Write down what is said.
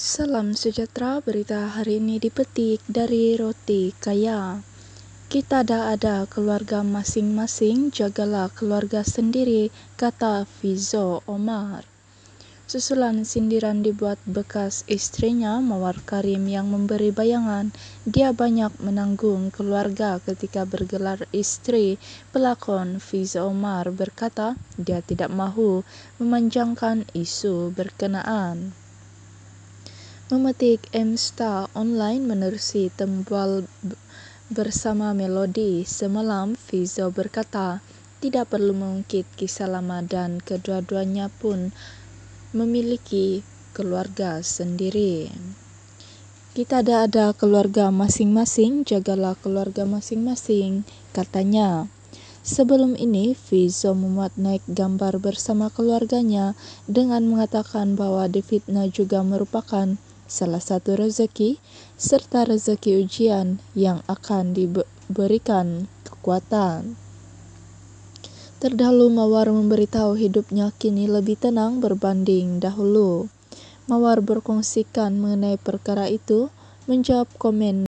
Salam sejahtera, berita hari ini dipetik dari Roti Kaya. Kita dah ada keluarga masing-masing, jagalah keluarga sendiri, kata Fizo Omar. Susulan sindiran dibuat bekas istrinya Mawar Karim yang memberi bayangan dia banyak menanggung keluarga ketika bergelar istri. Pelakon Fiz Omar berkata dia tidak mahu memanjangkan isu berkenaan. memetik Star online menerusi tembal bersama melodi. Semalam Fizo berkata, tidak perlu mengungkit kisah lama dan kedua-duanya pun memiliki keluarga sendiri. Kita ada ada keluarga masing-masing, jagalah keluarga masing-masing, katanya. Sebelum ini, Vizo memuat naik gambar bersama keluarganya dengan mengatakan bahwa David juga merupakan salah satu rezeki, serta rezeki ujian yang akan diberikan kekuatan. Terdahulu Mawar memberitahu hidupnya kini lebih tenang berbanding dahulu. Mawar berkongsikan mengenai perkara itu, menjawab komen